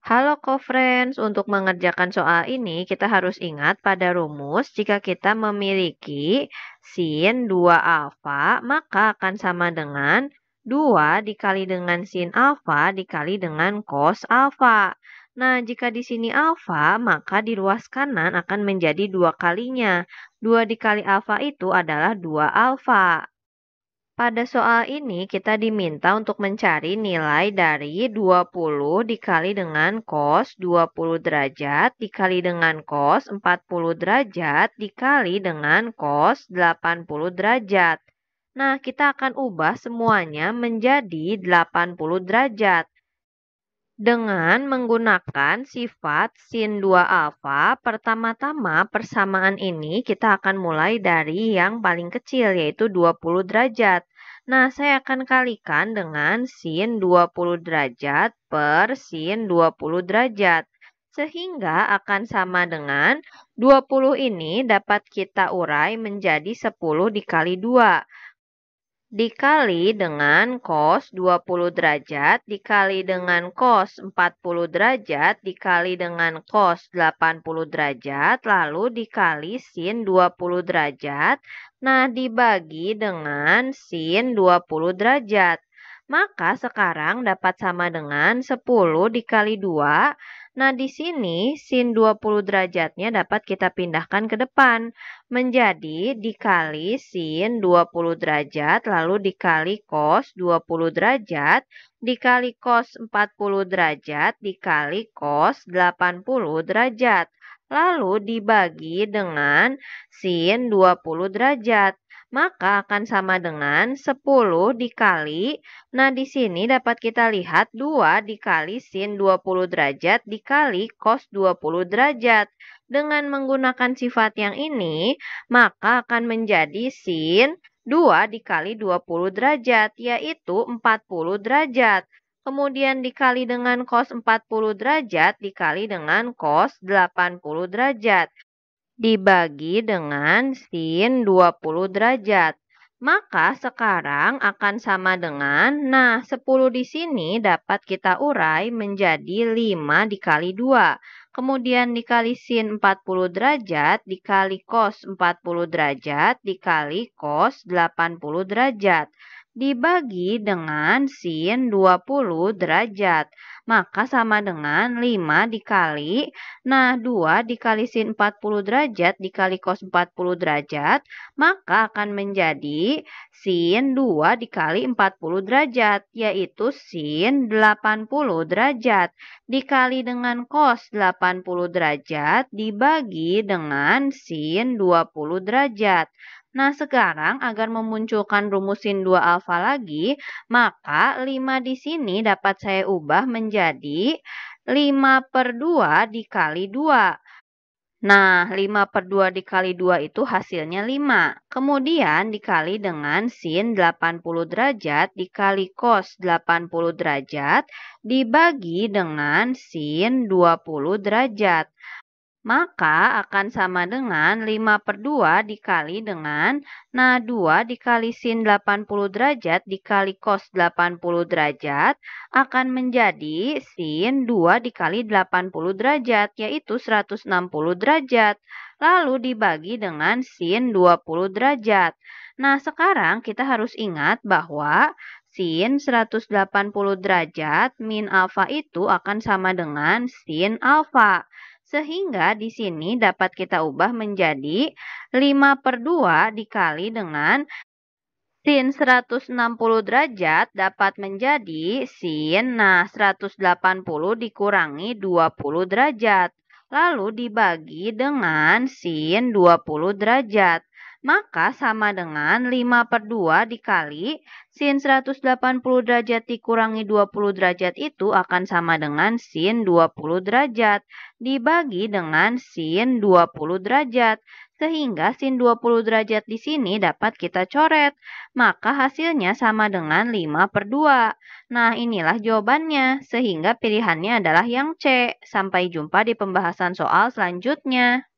Halo co-friends, untuk mengerjakan soal ini kita harus ingat pada rumus jika kita memiliki sin 2 alfa maka akan sama dengan 2 dikali dengan sin alfa dikali dengan cos alfa. Nah, jika di sini alfa, maka di ruas kanan akan menjadi dua kalinya. 2 dikali alfa itu adalah 2 alfa. Pada soal ini kita diminta untuk mencari nilai dari 20 dikali dengan cos 20 derajat dikali dengan cos 40 derajat dikali dengan cos 80 derajat. Nah, kita akan ubah semuanya menjadi 80 derajat dengan menggunakan sifat sin 2 alfa, pertama-tama persamaan ini kita akan mulai dari yang paling kecil yaitu 20 derajat. Nah, saya akan kalikan dengan sin 20 derajat per sin 20 derajat. Sehingga akan sama dengan 20 ini dapat kita urai menjadi 10 dikali 2 dikali dengan cos 20 derajat dikali dengan cos 40 derajat dikali dengan cos 80 derajat lalu dikali sin 20 derajat nah dibagi dengan sin 20 derajat maka sekarang dapat sama dengan 10 dikali 2 Nah, di sini sin 20 derajatnya dapat kita pindahkan ke depan menjadi dikali sin 20 derajat lalu dikali cos 20 derajat dikali cos 40 derajat dikali cos 80 derajat lalu dibagi dengan sin 20 derajat maka akan sama dengan 10 dikali. Nah, di sini dapat kita lihat 2 dikali sin 20 derajat dikali cos 20 derajat. Dengan menggunakan sifat yang ini, maka akan menjadi sin 2 dikali 20 derajat, yaitu 40 derajat. Kemudian dikali dengan cos 40 derajat, dikali dengan cos 80 derajat dibagi dengan sin 20 derajat. Maka sekarang akan sama dengan, nah 10 di sini dapat kita urai menjadi 5 dikali 2. Kemudian dikali sin 40 derajat, dikali cos 40 derajat, dikali cos 80 derajat. Dibagi dengan sin 20 derajat maka sama dengan 5 dikali, nah 2 dikali sin 40 derajat dikali cos 40 derajat, maka akan menjadi sin 2 dikali 40 derajat, yaitu sin 80 derajat, dikali dengan cos 80 derajat, dibagi dengan sin 20 derajat. Nah, sekarang agar memunculkan rumus sin 2 alfa lagi, maka 5 di sini dapat saya ubah menjadi jadi 5 per 2 dikali 2. Nah, 5 per 2 dikali 2 itu hasilnya 5. Kemudian dikali dengan sin 80 derajat dikali cos 80 derajat dibagi dengan sin 20 derajat maka akan sama dengan 5 per 2 dikali dengan nah 2 dikali sin 80 derajat dikali cos 80 derajat akan menjadi sin 2 dikali 80 derajat yaitu 160 derajat lalu dibagi dengan sin 20 derajat. Nah sekarang kita harus ingat bahwa sin 180 derajat min alfa itu akan sama dengan sin alfa. Sehingga di sini dapat kita ubah menjadi 5 per 2 dikali dengan Sin 160 derajat dapat menjadi sin nah 180 dikurangi 20 derajat. Lalu dibagi dengan sin 20 derajat maka sama dengan 5 per 2 dikali sin 180 derajat dikurangi 20 derajat itu akan sama dengan sin 20 derajat dibagi dengan sin 20 derajat. Sehingga sin 20 derajat di sini dapat kita coret. Maka hasilnya sama dengan 5 per 2. Nah inilah jawabannya. Sehingga pilihannya adalah yang C. Sampai jumpa di pembahasan soal selanjutnya.